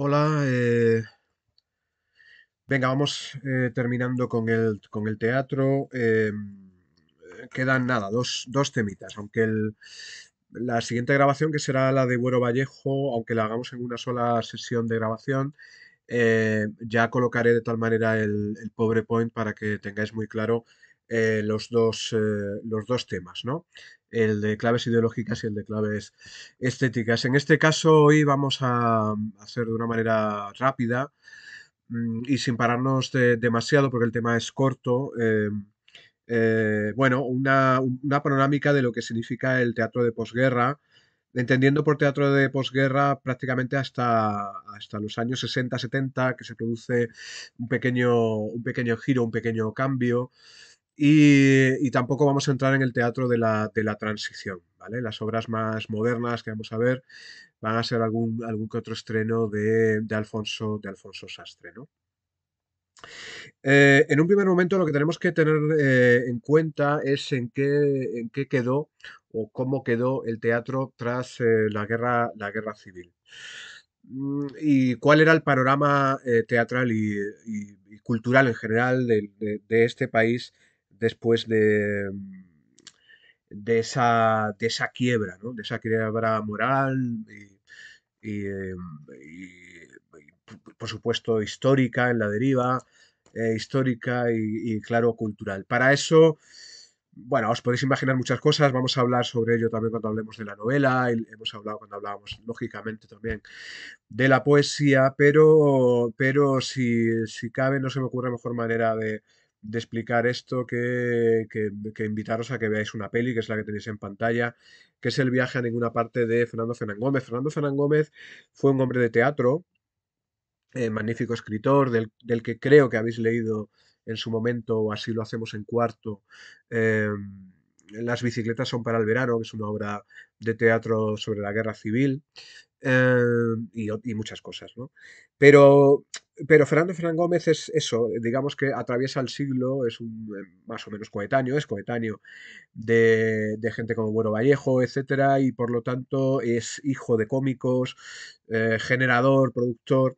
Hola, eh, venga, vamos eh, terminando con el, con el teatro. Eh, quedan nada, dos, temitas, aunque la siguiente grabación, que será la de Güero Vallejo, aunque la hagamos en una sola sesión de grabación, ya colocaré de tal manera el, el PowerPoint para que tengáis muy claro eh, los, dos, eh, los dos temas, ¿no? el de claves ideológicas y el de claves estéticas. En este caso hoy vamos a mm, hacer de una manera rápida mm, y sin pararnos demasiado porque el tema es corto. Em, eh, bueno, una, panorámica de lo que significa el teatro de posguerra, entendiendo por teatro de posguerra prácticamente hasta, hasta los años 60-70, que se produce un pequeño, un pequeño giro, un pequeño cambio. Y, tampoco vamos a entrar en el teatro de la, transición, ¿vale? Las obras más modernas que vamos a ver van a ser algún, algún que otro estreno de, Alfonso, de Alfonso Sastre, eh, en un primer momento lo que tenemos que tener eh, en cuenta es en qué, en qué quedó o cómo quedó el teatro tras eh, la, guerra, la guerra civil mm, y cuál era el panorama teatral y, cultural en general de este país después de, de, esa, esa quiebra, ¿no? de esa quiebra moral y, por supuesto histórica en la deriva, eh, histórica y, claro, cultural. Para eso, bueno, os podéis imaginar muchas cosas, vamos a hablar sobre ello también cuando hablemos de la novela, hemos hablado cuando hablábamos, lógicamente, también de la poesía, pero, pero si, si cabe, no se me ocurre mejor manera de, de explicar esto que, que, invitaros a que veáis una peli, que es la que tenéis en pantalla, que es El viaje a ninguna parte de Fernando Fernán Gómez. Fernando Fernán Gómez fue un hombre de teatro, eh, magnífico escritor, del, que creo que habéis leído en su momento, o así lo hacemos en cuarto, eh, Las bicicletas son para el verano, que es una obra de teatro sobre la guerra civil. Em, y, muchas cosas, ¿no? Pero, pero Fernando Fernán Gómez es eso, digamos que atraviesa el siglo, es un, eh, más o menos coetáneo, es coetáneo de, gente como Bueno Vallejo, etcétera, y por lo tanto es hijo de cómicos, eh, generador, productor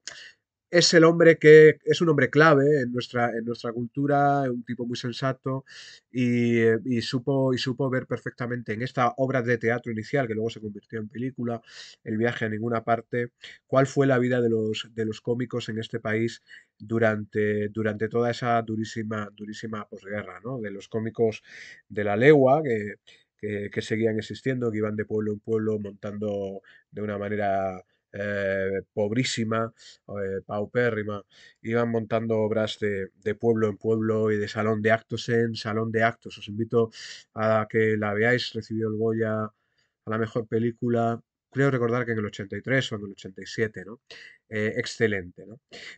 es el hombre que es un hombre clave en nuestra, en nuestra cultura, un tipo muy sensato y, supo, y supo ver perfectamente en esta obra de teatro inicial, que luego se convirtió en película, El viaje a ninguna parte, cuál fue la vida de los, de los cómicos en este país durante, durante toda esa durísima, durísima posguerra, ¿no? de los cómicos de la legua, que, que, que seguían existiendo, que iban de pueblo en pueblo montando de una manera eh, pobrísima, eh, paupérrima, iban montando obras de, pueblo en pueblo y de salón de actos en salón de actos. Os invito a que la veáis, recibió el Goya a la mejor película. Creo recordar que en el 83 o en el 87, ¿no? Eh, excelente,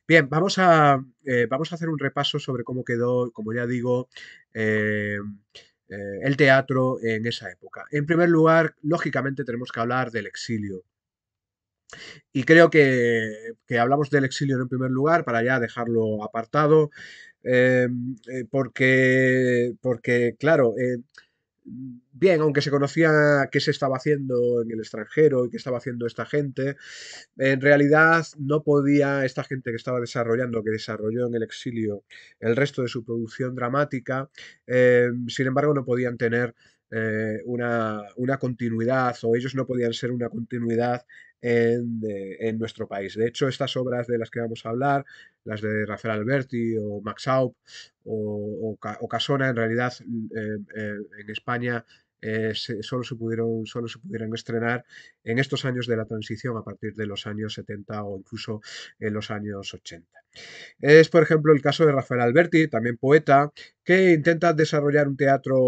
Bien, vamos a, vamos a hacer un repaso sobre cómo quedó, como ya digo, el teatro en esa época. En primer lugar, lógicamente tenemos que hablar del exilio. Y creo que, hablamos del exilio en primer lugar, para ya dejarlo apartado, em, eh, porque, porque, claro, eh, bien, aunque se conocía qué se estaba haciendo en el extranjero y qué estaba haciendo esta gente, en realidad no podía esta gente que estaba desarrollando, que desarrolló en el exilio el resto de su producción dramática, em, sin embargo no podían tener eh, una, una, continuidad o ellos no podían ser una continuidad en, nuestro país. De hecho, estas obras de las que vamos a hablar, las de Rafael Alberti o Max Haupt o, Casona, en realidad eh, eh, en España eh, solo, se pudieron, solo se pudieron estrenar en estos años de la transición, a partir de los años 70 o incluso en los años 80. Es, por ejemplo, el caso de Rafael Alberti, también poeta, que intenta desarrollar un teatro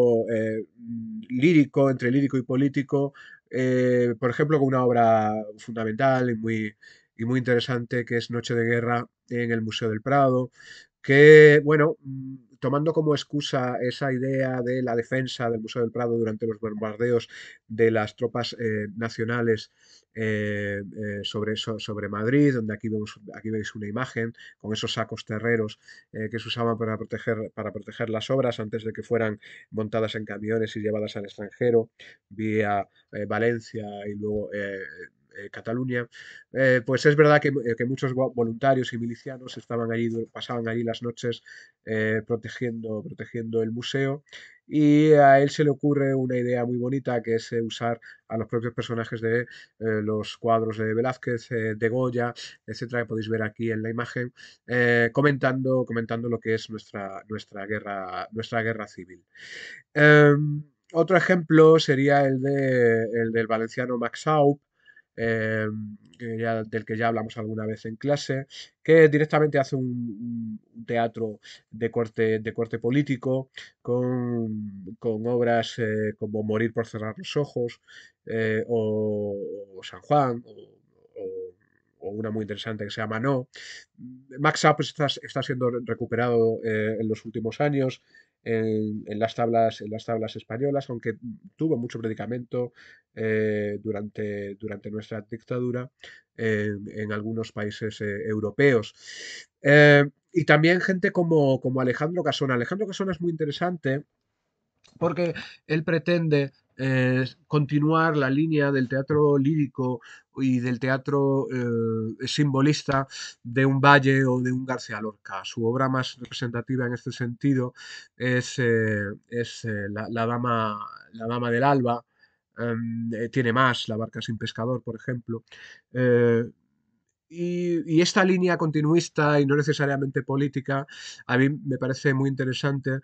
lírico, entre lírico y político, eh, por ejemplo, con una obra fundamental y muy, y muy interesante que es Noche de Guerra en el Museo del Prado, que, bueno, mm, tomando como excusa esa idea de la defensa del Museo del Prado durante los bombardeos de las tropas eh, nacionales eh, eh, sobre, sobre Madrid, donde aquí, vemos, aquí veis una imagen con esos sacos terreros que se usaban para proteger, para proteger las obras antes de que fueran montadas en camiones y llevadas al extranjero, vía Valencia y luego eh, Cataluña, eh, pues es verdad que, eh, muchos voluntarios y milicianos estaban allí, pasaban allí las noches protegiendo, protegiendo el museo y a él se le ocurre una idea muy bonita que es usar a los propios personajes de los cuadros de Velázquez, de Goya, etcétera, que podéis ver aquí en la imagen, comentando, comentando lo que es nuestra, nuestra, guerra, nuestra guerra civil. Em, otro ejemplo sería el, de, el del valenciano Max Haupt, Em, del que ya hablamos alguna vez en clase, que directamente hace un, teatro de corte, de corte político, con, obras eh, como Morir por cerrar los ojos, eh, o, San Juan, o, una muy interesante que se llama No. Max Up está, siendo recuperado eh, en los últimos años en, las, tablas, en las tablas españolas, aunque tuvo mucho predicamento eh, durante, durante nuestra dictadura en, algunos países eh, europeos. Eh, y también gente como, como Alejandro Casona. Alejandro Casona es muy interesante porque él pretende eh, continuar la línea del teatro lírico y del teatro eh, simbolista de un Valle o de un García Lorca. Su obra más representativa en este sentido es, eh, la, dama, la Dama del Alba, em, tiene más, La Barca sin Pescador, por ejemplo. Y, y, esta línea continuista y no necesariamente política a mí me parece muy interesante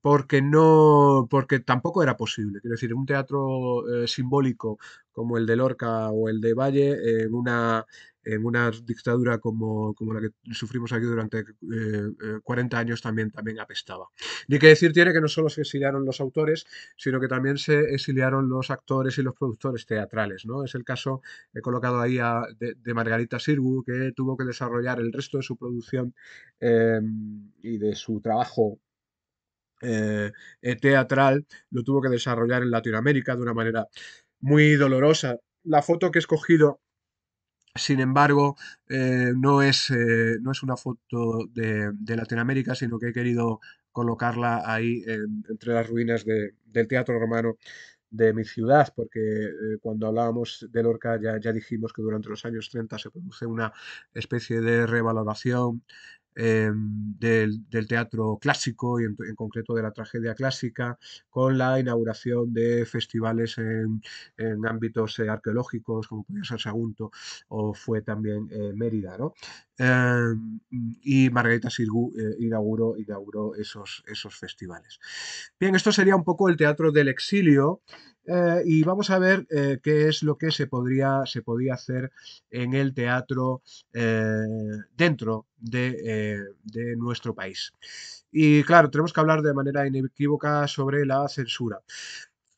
porque no porque tampoco era posible quiero decir un teatro eh, simbólico como el de Lorca o el de Valle en una en una dictadura como, la que sufrimos aquí durante 40 eh, eh, años también, también apestaba. Ni que decir tiene que no solo se exiliaron los autores, sino que también se exiliaron los actores y los productores teatrales. ¿no? Es el caso, he colocado ahí de, Margarita Sirgu, que tuvo que desarrollar el resto de su producción em, y de su trabajo eh, eh, teatral lo tuvo que desarrollar en Latinoamérica de una manera muy dolorosa. La foto que he escogido sin embargo, eh, no, es, no, es, una foto de, Latinoamérica, sino que he querido colocarla ahí entre las ruinas del teatro romano de mi ciudad, porque cuando hablábamos de Lorca ya, ya, dijimos que durante los años 30 se produce una especie de revaloración Em, del, teatro clásico y en, concreto de la tragedia clásica, con la inauguración de festivales en, ámbitos eh, arqueológicos, como podía ser Sagunto o fue también eh, Mérida. Em, y Margarita Sirgu eh, inauguró, esos, esos festivales. Bien, esto sería un poco el teatro del exilio. Eh, y vamos a ver eh, qué es lo que se podría, se podía hacer en el teatro eh, dentro de, nuestro país. Y claro, tenemos que hablar de manera inequívoca sobre la censura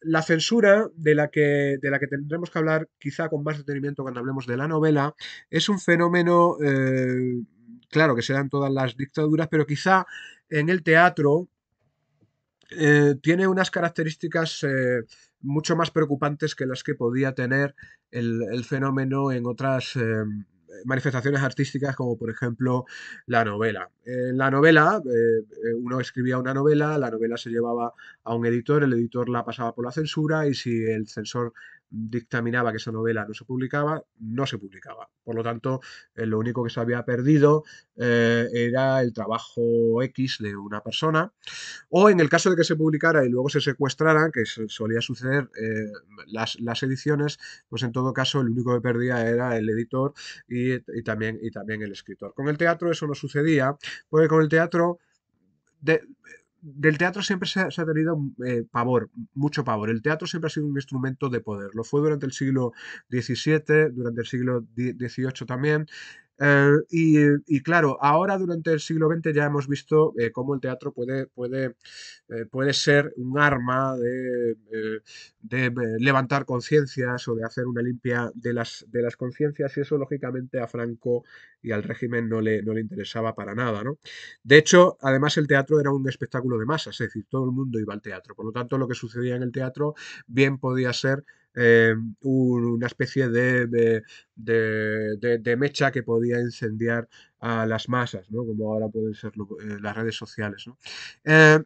la censura de la, que, de la que tendremos que hablar quizá con más detenimiento cuando hablemos de la novela es un fenómeno, claro que se dan todas las dictaduras, pero quizá en el teatro tiene unas características mucho más preocupantes que las que podía tener el, fenómeno en otras eh, manifestaciones artísticas como por ejemplo la novela. En la novela eh, eh, uno escribía una novela, la novela se llevaba a un editor, el editor la pasaba por la censura y si el censor dictaminaba que esa novela no se publicaba, no se publicaba. Por lo tanto, eh, lo único que se había perdido eh, era el trabajo X de una persona, o en el caso de que se publicara y luego se secuestraran que solía suceder eh, las, ediciones, pues en todo caso el único que perdía era el editor y, también, y también el escritor. Con el teatro eso no sucedía, porque con el teatro... De, del teatro siempre se ha, tenido eh, pavor, mucho pavor. El teatro siempre ha sido un instrumento de poder. Lo fue durante el siglo XVII, durante el siglo XVIII también. Eh, eh, y, claro, ahora durante el siglo XX ya hemos visto eh, cómo el teatro puede, puede, puede ser un arma de, levantar conciencias o de hacer una limpia de las, de las conciencias y eso lógicamente a Franco y al régimen no le, no le interesaba para nada. ¿no? De hecho, además el teatro era un espectáculo de masas, es decir, todo el mundo iba al teatro. Por lo tanto, lo que sucedía en el teatro bien podía ser eh, una especie de, mecha que podía incendiar a las masas, como ahora pueden ser eh, las redes sociales. Eh,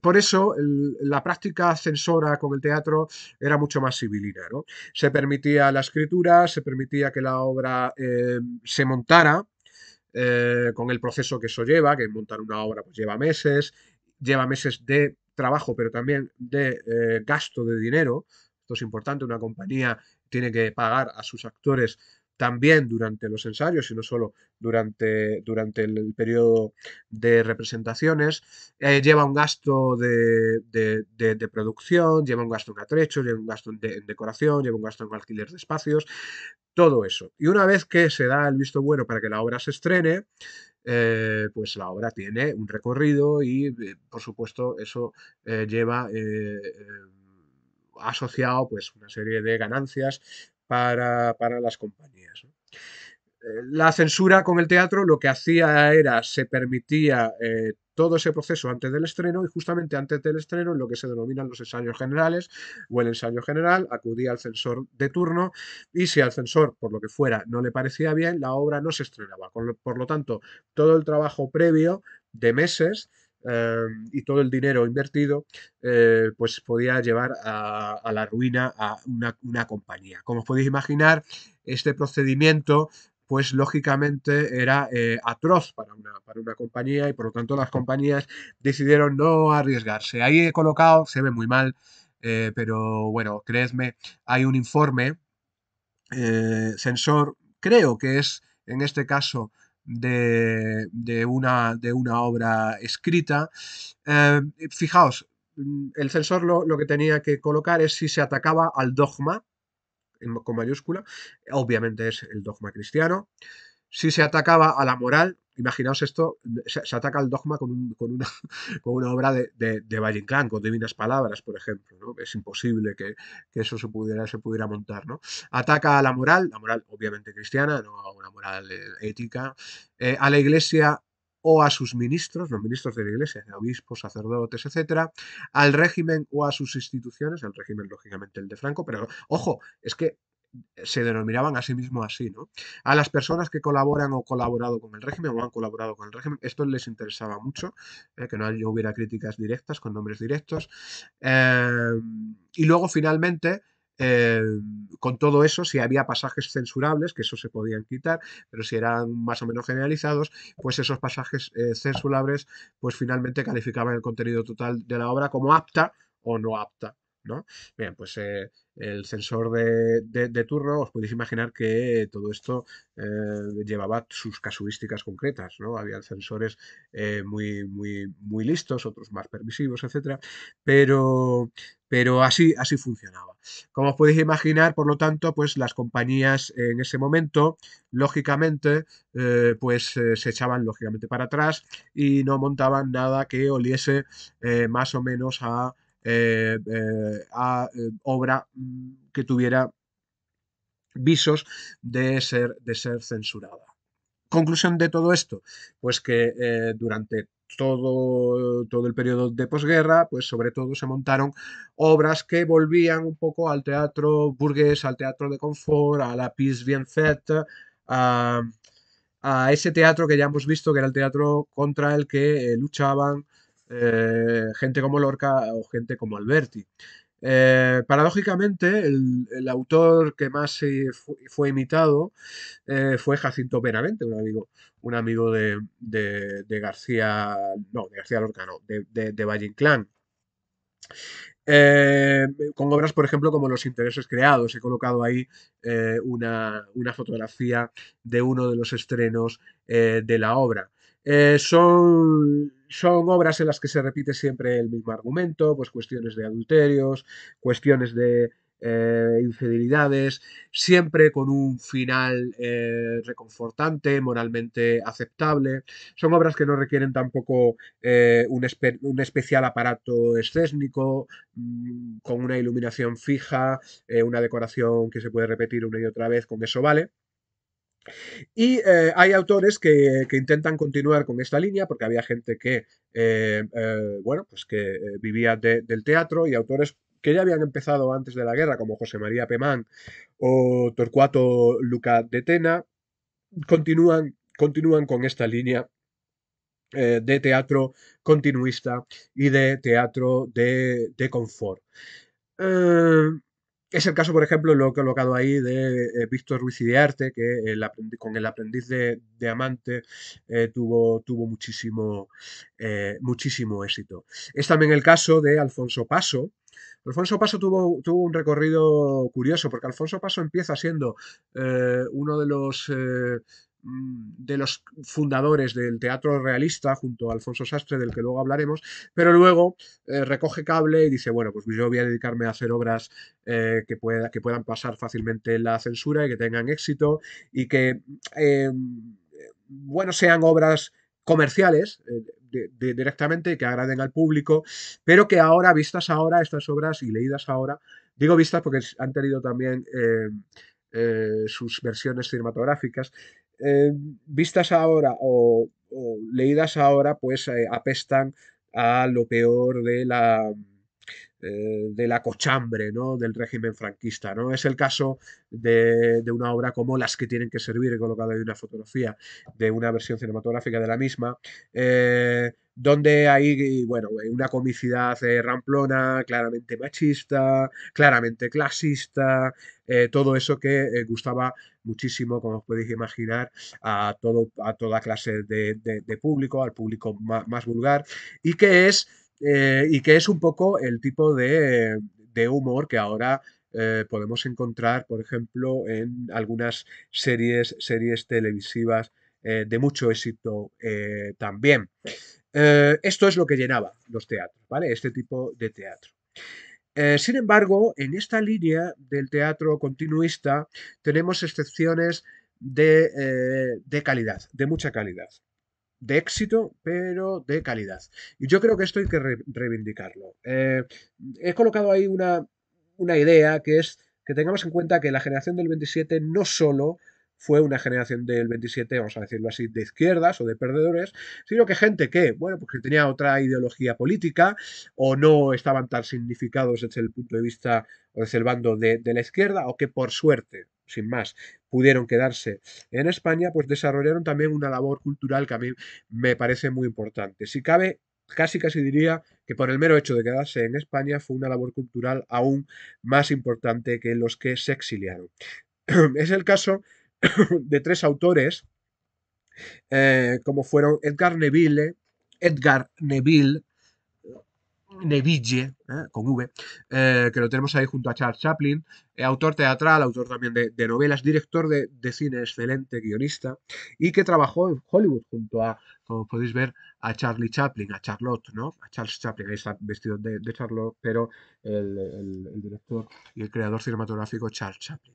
por eso la práctica censora con el teatro era mucho más civilina. Se permitía la escritura, se permitía que la obra se montara con el proceso que eso lleva, que montar una obra pues, lleva meses, lleva meses de trabajo, pero también de gasto de dinero, es importante, una compañía tiene que pagar a sus actores también durante los ensayos y no solo durante, durante el, periodo de representaciones. Eh, lleva un gasto de, producción, lleva un gasto en atrechos, lleva un gasto en, decoración, lleva un gasto en alquiler de espacios, todo eso. Y una vez que se da el visto bueno para que la obra se estrene, eh, pues la obra tiene un recorrido y, eh, por supuesto, eso lleva asociado pues, una serie de ganancias para, las compañías. Eh, la censura con el teatro lo que hacía era, se permitía eh, todo ese proceso antes del estreno y justamente antes del estreno, en lo que se denominan los ensayos generales o el ensayo general, acudía al censor de turno y si al censor, por lo que fuera, no le parecía bien, la obra no se estrenaba. Por lo tanto, todo el trabajo previo de meses Em, y todo el dinero invertido, eh, pues podía llevar a, la ruina a una, compañía. Como podéis imaginar, este procedimiento pues lógicamente era eh, atroz para una, para una compañía y por lo tanto las compañías decidieron no arriesgarse. Ahí he colocado, se ve muy mal, eh, pero bueno, creedme, hay un informe sensor, creo que es en este caso de, una, de una, obra escrita. Eh, fijaos, mm, el censor lo, lo que tenía que colocar es si se atacaba al dogma, con mayúscula, obviamente es el dogma cristiano, si se atacaba a la moral, imaginaos esto, se, ataca el dogma con, una, obra de, de, con Divinas Palabras, por ejemplo, Es imposible que, eso se pudiera, se pudiera montar, ¿no? Ataca a la moral, la moral obviamente cristiana, no a una moral eh, ética, eh, a la iglesia o a sus ministros, los ministros de la Iglesia, obispos, sacerdotes, etc. al régimen o a sus instituciones, al régimen lógicamente el de Franco, pero ojo, es que se denominaban a sí mismos así, ¿no? A las personas que colaboran o colaborado con el régimen o han colaborado con el régimen, esto les interesaba mucho, eh, que no hubiera críticas directas con nombres directos. Em, y luego finalmente... Em, con todo eso, si había pasajes censurables, que eso se podían quitar, pero si eran más o menos generalizados, pues esos pasajes eh, censurables, pues finalmente calificaban el contenido total de la obra como apta o no apta. Bien, pues eh, el sensor de, turno, os podéis imaginar que todo esto eh, llevaba sus casuísticas concretas, ¿no? Había sensores eh, muy, muy, muy listos, otros más permisivos, etcétera, pero, pero así, así funcionaba. Como os podéis imaginar, por lo tanto, pues las compañías en ese momento, lógicamente, pues se echaban lógicamente para atrás y no montaban nada que oliese más o menos a eh, eh, a, eh, obra mm, que tuviera visos de ser, de ser censurada. Conclusión de todo esto, pues que durante todo, todo el periodo de posguerra, pues sobre todo se montaron obras que volvían un poco al teatro burgués, al teatro de confort, a la pièce bien faite, a, ese teatro que ya hemos visto que era el teatro contra el que luchaban eh, gente como Lorca o gente como Alberti. Eh, paradójicamente, el, autor que más fue imitado eh, fue Jacinto Benavente, un amigo, un amigo de, García, no, de García Lorca, no, de, de, Valle Inclán. con obras, por ejemplo, como Los intereses creados. He colocado ahí una, fotografía de uno de los estrenos de la obra. Eh, son, son obras en las que se repite siempre el mismo argumento, pues cuestiones de adulterios, cuestiones de eh, infidelidades, siempre con un final eh, reconfortante, moralmente aceptable. Son obras que no requieren tampoco un, especial aparato escénico, mm, con una iluminación fija, una decoración que se puede repetir una y otra vez, con eso vale. Y eh, hay autores que, intentan continuar con esta línea porque había gente que, eh, eh, bueno, pues que vivía del teatro y autores que ya habían empezado antes de la guerra, como José María Pemán o Torcuato Luca de Tena, continúan, continúan con esta línea de teatro continuista y de teatro de, confort. Es el caso, por ejemplo, lo que he colocado ahí de eh, Víctor Ruiz de Arte, que con el aprendiz de, Amante eh, tuvo, eh, muchísimo, éxito. Es también el caso de Alfonso Paso. Alfonso Paso tuvo un recorrido curioso, porque Alfonso Paso empieza siendo uno de los Mm, de los fundadores del teatro realista junto a Alfonso Sastre, del que luego hablaremos, pero luego eh, recoge cable y dice, bueno, pues yo voy a dedicarme a hacer obras eh, que, pueda, que puedan pasar fácilmente la censura y que tengan éxito y que, em, bueno, sean obras comerciales eh, de, directamente, que agraden al público, pero que ahora, vistas ahora, estas obras y leídas ahora, digo vistas porque han tenido también... Em, sus versiones cinematográficas, eh, vistas ahora o, leídas ahora, pues eh, apestan a lo peor de la, eh, de la cochambre ¿no? del régimen franquista. ¿no? Es el caso de, una obra como Las que tienen que servir, he colocado ahí una fotografía de una versión cinematográfica de la misma, eh, donde hay bueno, una comicidad eh, ramplona, claramente machista, claramente clasista, todo eso que gustaba muchísimo, como os podéis imaginar, a, todo, a toda clase de, público, al público más vulgar, y que es eh, y que es un poco el tipo de, humor que ahora eh, podemos encontrar, por ejemplo, en algunas series, series televisivas eh, de mucho éxito también. esto es lo que llenaba los teatros, ¿vale? Este tipo de teatro. sin embargo, en esta línea del teatro continuista tenemos excepciones de calidad, de mucha calidad de éxito, pero de calidad. Y yo creo que esto hay que reivindicarlo. Eh, he colocado ahí una, una idea que es que tengamos en cuenta que la generación del 27 no solo fue una generación del 27, vamos a decirlo así, de izquierdas o de perdedores, sino que gente que, bueno, pues que tenía otra ideología política o no estaban tan significados desde el punto de vista o desde el bando de, de la izquierda o que por suerte, sin más, pudieron quedarse en España, pues desarrollaron también una labor cultural que a mí me parece muy importante. Si cabe, casi casi diría que por el mero hecho de quedarse en España fue una labor cultural aún más importante que los que se exiliaron. Es el caso de tres autores, eh, como fueron Edgar Neville, Edgar Neville, Neville, ¿eh? con V, eh, que lo tenemos ahí junto a Charles Chaplin, eh, autor teatral, autor también de, novelas, director de, cine excelente, guionista, y que trabajó en Hollywood junto a, como podéis ver, a Charlie Chaplin, a Charlotte, ¿no? A Charles Chaplin, ahí está vestido de, Charlotte, pero el, director y el creador cinematográfico Charles Chaplin,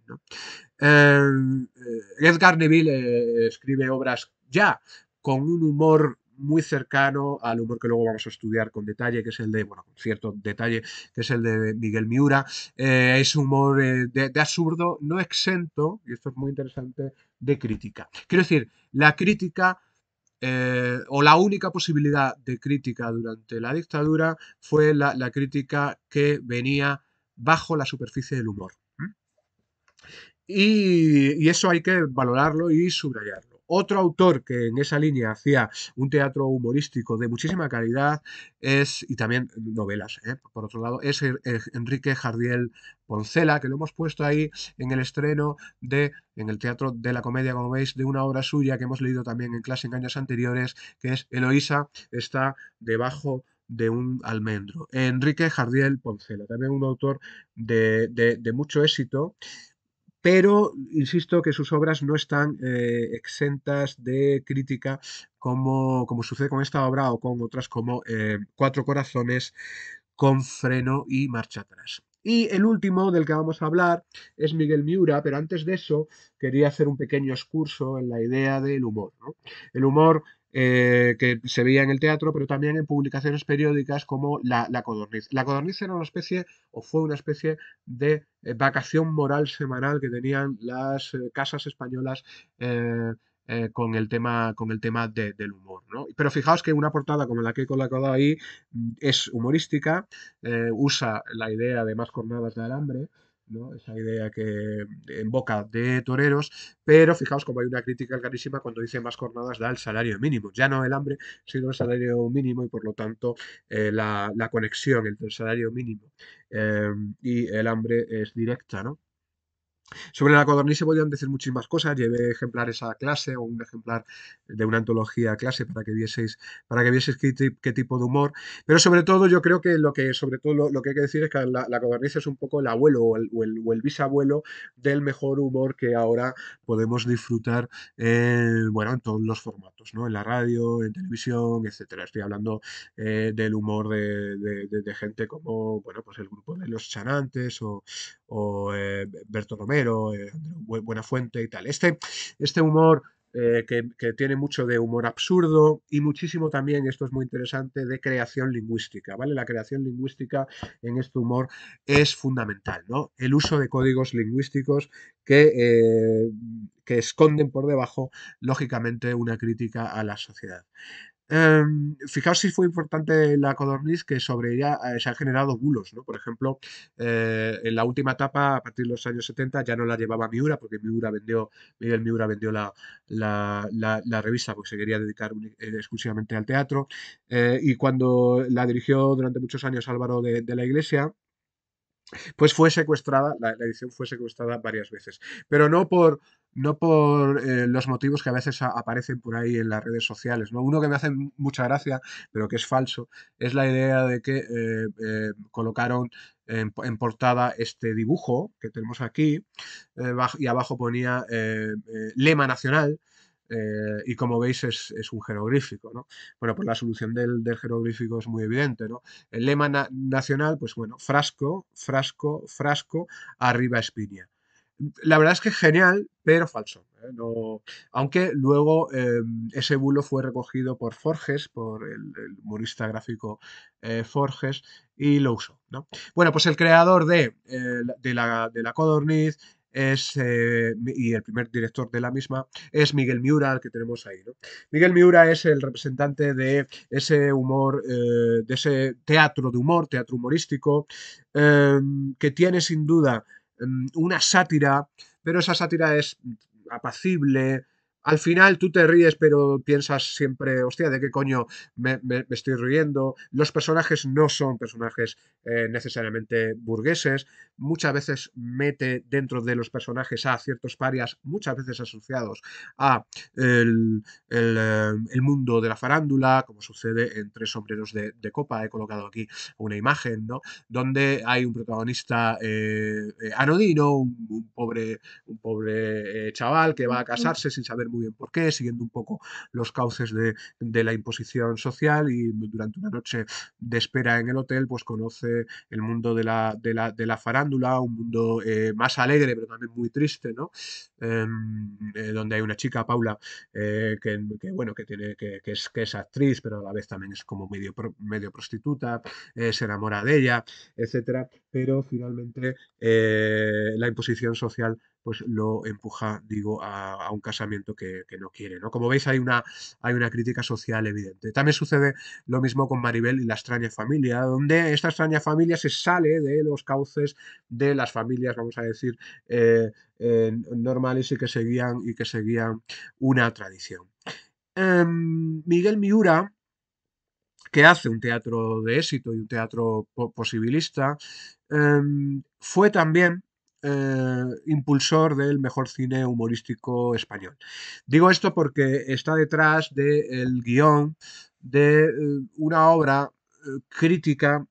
Edgar Neville escribe obras ya con un humor muy cercano al humor que luego vamos a estudiar con detalle, que es el de, bueno, cierto detalle, que es el de Miguel Miura. Eh, es humor eh, de, absurdo, no exento, y esto es muy interesante, de crítica. Quiero decir, la crítica eh, o la única posibilidad de crítica durante la dictadura fue la, crítica que venía bajo la superficie del humor. Y, y eso hay que valorarlo y subrayarlo. Otro autor que en esa línea hacía un teatro humorístico de muchísima calidad es, y también novelas, ¿eh? por otro lado, es eh, Enrique Jardiel Poncela, que lo hemos puesto ahí en el estreno de, en el Teatro de la Comedia, como veis, de una obra suya que hemos leído también en clase en años anteriores, que es Eloísa está debajo de un almendro. Enrique Jardiel Poncela, también un autor de, de, de mucho éxito, pero insisto que sus obras no están eh, exentas de crítica como, como, sucede con esta obra o con otras como eh, Cuatro Corazones con freno y marcha atrás. Y el último del que vamos a hablar es Miguel Miura, pero antes de eso quería hacer un pequeño excurso en la idea del humor. El humor eh, que se veía en el teatro, pero también en publicaciones periódicas como la, la, codorniz. La codorniz era una especie, o fue una especie de eh, vacación moral semanal que tenían las eh, casas españolas. con el tema, con el tema del humor. Pero fijaos que una portada como la que he colocado ahí mm, es humorística, usa la idea de más jornadas de alambre, ¿no? esa idea que eh, en boca de toreros, pero fijaos como hay una crítica clarísima cuando dice más jornadas da el salario mínimo, ya no el hambre, sino el salario mínimo y por lo tanto eh, la, conexión entre el salario mínimo eh, y el hambre es directa, ¿no? Sobre la codorniz se podían decir muchísimas cosas. Llevé ejemplares a clase o un ejemplar de una antología a clase para que vieseis, para que qué, tipo de humor. Pero sobre todo, yo creo que lo que, sobre todo, lo, que hay que decir es que la, la, es un poco el abuelo o el, bisabuelo del mejor humor que ahora podemos disfrutar eh, bueno, en todos los formatos, ¿no? En la radio, en televisión, etcétera. Estoy hablando eh, del humor de, gente como bueno, pues el grupo de los charantes o, o eh, Bertolomé pero eh, buena fuente y tal. Este, este humor eh, que, que, tiene mucho de humor absurdo y muchísimo también, esto es muy interesante, de creación lingüística, ¿vale? La creación lingüística en este humor es fundamental, ¿no? El uso de códigos lingüísticos que, eh, que esconden por debajo, lógicamente, una crítica a la sociedad. Em, fijaos si fue importante la codorniz que sobre ella eh, se han generado bulos, ¿no? Por ejemplo, eh, en la última etapa, a partir de los años 70, ya no la llevaba Miura, porque Miura vendió, Miguel Miura vendió la, revista porque se quería dedicar eh, exclusivamente al teatro. y cuando la dirigió durante muchos años Álvaro de la Iglesia, pues fue secuestrada, la, edición fue secuestrada varias veces, pero no por, no por eh, los motivos que a veces aparecen por ahí en las redes sociales. ¿no? Uno que me hace mucha gracia, pero que es falso, es la idea de que eh, eh, colocaron en, portada este dibujo que tenemos aquí, y abajo ponía lema nacional, eh, y como veis es, un jeroglífico. Bueno, pues la solución del, jeroglífico es muy evidente. El lema nacional, pues bueno, frasco, frasco, frasco, arriba espinia La verdad es que genial, pero falso. ¿eh? aunque luego eh, ese bulo fue recogido por Forges, por el, humorista gráfico Forges, y lo usó. Bueno, pues el creador de la codorniz, es, eh, y el primer director de la misma es Miguel Miura, el que tenemos ahí. Miguel Miura es el representante de ese humor, eh, de ese teatro de humor, teatro humorístico, em, que tiene sin duda em, una sátira, pero esa sátira es apacible, al final tú te ríes, pero piensas siempre, hostia, ¿de qué coño me, estoy riendo? Los personajes no son personajes eh, necesariamente burgueses. Muchas veces mete dentro de los personajes a ciertos parias, muchas veces asociados a el, eh, mundo de la farándula, como sucede en Tres Sombreros de, Copa. He colocado aquí una imagen, ¿no? Donde hay un protagonista eh, anodino, un, pobre, un pobre chaval que va a casarse sin saber muy bien por siguiendo un poco los cauces de, la imposición social y durante una noche de espera en el hotel, pues conoce el mundo de la, la, de la farándula, un mundo eh, más alegre, pero también muy triste, ¿no? Em, eh, donde hay una chica, Paula, eh, que, bueno, que tiene, es, que es actriz, pero a la vez también es como medio, medio prostituta, se enamora de ella, etcétera, pero finalmente la imposición social pues lo empuja, digo, a, un casamiento que, no quiere, ¿no? Como veis, hay una, hay una crítica social evidente. También sucede lo mismo con Maribel y la extraña familia, donde esta extraña familia se sale de los cauces de las familias, vamos a decir, eh, eh, normales y que seguían, y que seguían una tradición. Em, Miguel Miura, que hace un teatro de éxito y un teatro posibilista, em, fue también eh, impulsor del mejor cine humorístico español. Digo esto porque está detrás del guión de eh, una obra eh, crítica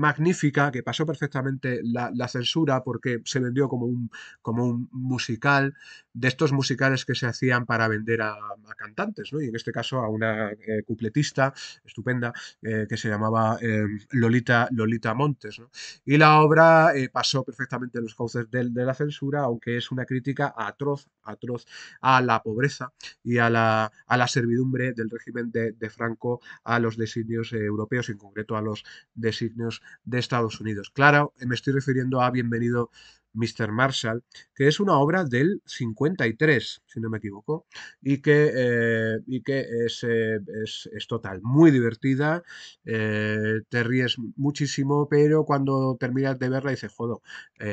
magnífica que pasó perfectamente la, censura porque se vendió como un, como un musical, de estos musicales que se hacían para vender a, cantantes, ¿no? y en este caso a una eh, cupletista estupenda eh, que se llamaba eh, Lolita, Lolita Montes. Y la obra pasó perfectamente los cauces de, de, la censura, aunque es una crítica atroz, atroz a la pobreza y a la, servidumbre del régimen de, de Franco a los designios europeos, en concreto a los designios de Estados Unidos. Claro, me estoy refiriendo a Bienvenido Mr. Marshall, que es una obra del 53, si no me equivoco, y que, eh, y que eh, es, total, muy divertida, eh, te ríes muchísimo, pero cuando terminas de verla dices, jodo,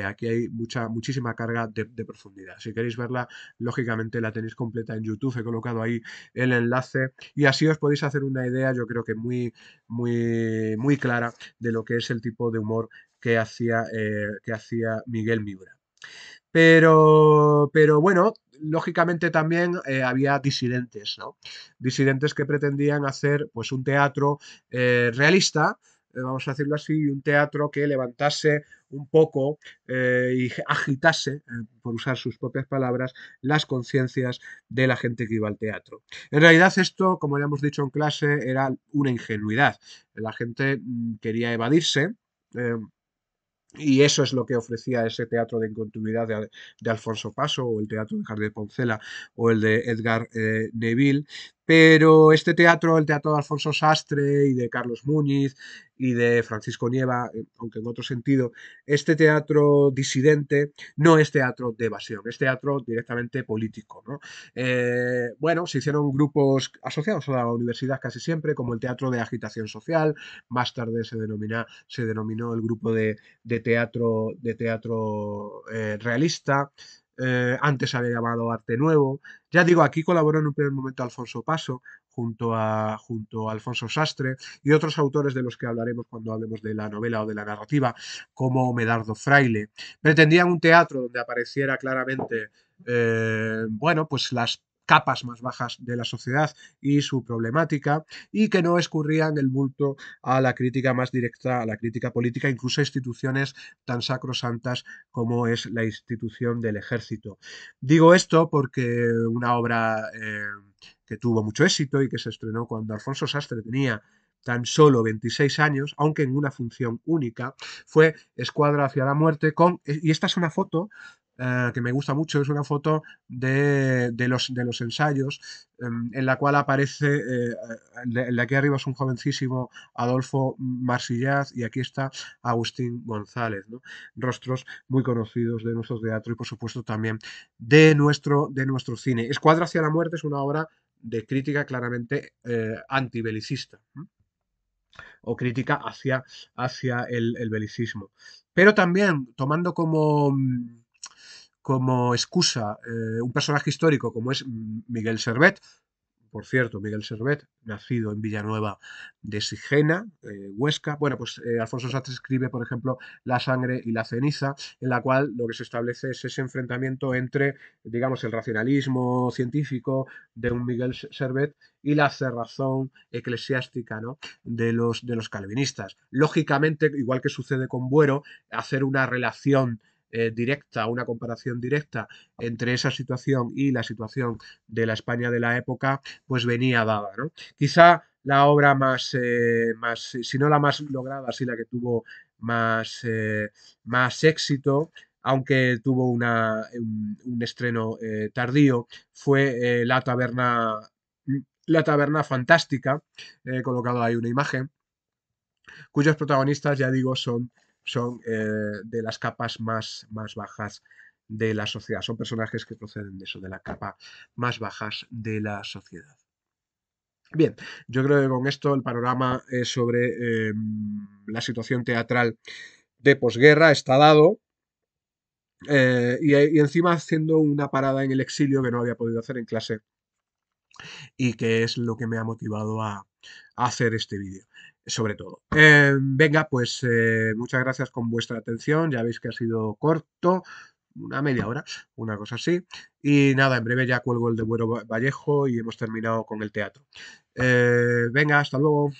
aquí hay mucha, muchísima carga de, profundidad. Si queréis verla, lógicamente la tenéis completa en YouTube, he colocado ahí el enlace, y así os podéis hacer una idea, yo creo que muy, muy, muy clara, de lo que es el tipo de humor que hacía, eh, que hacía Miguel Miura. Pero, pero bueno, lógicamente también eh, había disidentes, ¿no? Disidentes que pretendían hacer pues un teatro eh, realista, vamos a decirlo así, un teatro que levantase un poco y agitase, por usar sus propias palabras, las conciencias de la gente que iba al teatro. En realidad esto, como ya hemos dicho en clase, era una ingenuidad. La gente mm, quería evadirse. Y eso es lo que ofrecía ese teatro de incontinuidad de, Alfonso Paso, o el teatro de Jardín Poncela, o el de Edgar eh, Neville, pero este teatro, el teatro de Alfonso Sastre y de Carlos Muñiz y de Francisco Nieva, eh, aunque en otro sentido, este teatro disidente no es teatro de evasión, es teatro directamente político. Eh, bueno, se hicieron grupos asociados a la universidad casi siempre, como el Teatro de Agitación Social, más tarde se, se denominó el grupo de, teatro, de teatro eh, realista, eh, antes había llamado Arte Nuevo. Ya digo, aquí colaboró en un primer momento Alfonso Paso junto a, junto Alfonso Sastre y otros autores de los que hablaremos cuando hablemos de la novela o de la narrativa, como Medardo Fraile. Pretendían un teatro donde apareciera claramente eh, bueno, pues las capas más bajas de la sociedad y su problemática, y que no escurrían el bulto a la crítica más directa, a la crítica política, incluso a instituciones tan sacrosantas como es la institución del ejército. Digo esto porque una obra eh, que tuvo mucho éxito y que se estrenó cuando Alfonso Sastre tenía tan solo 26 años, aunque en una función única, fue Escuadra hacia la muerte con, y esta es una foto eh, que me gusta mucho, es una foto de, los, de los, ensayos, em, en la cual aparece, eh, de, aquí arriba es un jovencísimo Adolfo Marsillaz y aquí está Agustín González, rostros muy conocidos de nuestro teatro y por supuesto también de nuestro, de nuestro cine. Escuadra hacia la muerte es una obra de crítica claramente eh, antibelicista o crítica hacia, hacia el, el belicismo. Pero también tomando como, mm, como excusa eh, un personaje histórico como es Miguel Servet, por cierto, Miguel Servet, nacido en Villanueva de Sigena, eh, Huesca. Bueno, pues eh, Alfonso Sánchez escribe, por ejemplo, La sangre y la ceniza, en la cual lo que se establece es ese enfrentamiento entre, digamos, el racionalismo científico de un Miguel Servet y la cerrazón eclesiástica ¿no? de, los, de los calvinistas. Lógicamente, igual que sucede con Buero, hacer una relación eh, directa, una comparación directa entre esa situación y la situación de la España de la época, pues venía dada. Quizá la obra más, eh, más, si no la más lograda, sí la que tuvo más, eh, más éxito, aunque tuvo un, estreno tardío, fue la, taberna, la Taberna Fantástica, he colocado ahí una imagen, cuyos protagonistas, ya digo, son son eh, de las capas más, más bajas de la sociedad. Son personajes que proceden de eso, de la capa más bajas de la sociedad. Bien, yo creo que con esto el panorama sobre em, la situación teatral de posguerra está dado. Eh, y, encima haciendo una parada en el exilio que no había podido hacer en clase y que es lo que me ha motivado a, a hacer este vídeo sobre todo. Eh, venga, pues eh, muchas gracias con vuestra atención. Ya veis que ha sido corto, una media hora, una cosa así. Y nada, en breve ya cuelgo el de Buero Vallejo y hemos terminado con el teatro. Eh, venga, hasta luego.